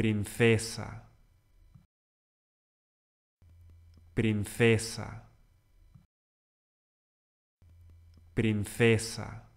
princesa, princesa, princesa.